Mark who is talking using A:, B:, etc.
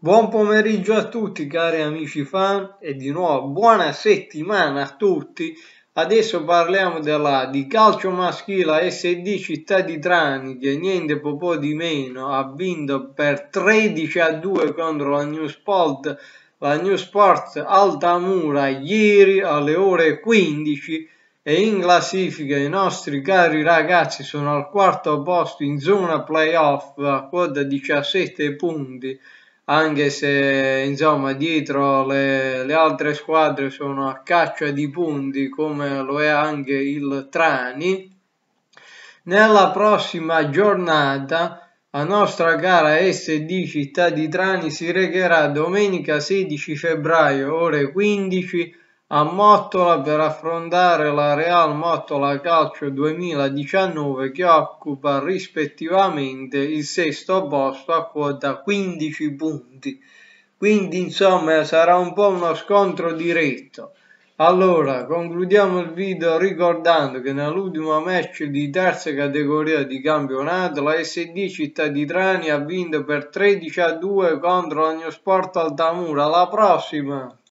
A: Buon pomeriggio a tutti cari amici fan e di nuovo buona settimana a tutti. Adesso parliamo della, di calcio maschile SD Città di Trani che niente po' di meno ha vinto per 13 a 2 contro la Newsport, la Newsport Altamura ieri alle ore 15 e in classifica i nostri cari ragazzi sono al quarto posto in zona playoff a quota 17 punti anche se insomma dietro le, le, altre squadre sono a caccia di punti come lo è anche il Trani. Nella prossima giornata la nostra gara SD Città di Trani si recherà domenica 16 febbraio ore 15 a Mottola per affrontare la Real Mottola Calcio 2019 che occupa rispettivamente il sesto posto a quota 15 punti. Quindi insomma sarà un po' uno scontro diretto. Allora, concludiamo il video ricordando che nell'ultimo match di terza categoria di campionato la SD Città di Trani ha vinto per 13 a 2 contro Agnosport Altamura. Alla prossima!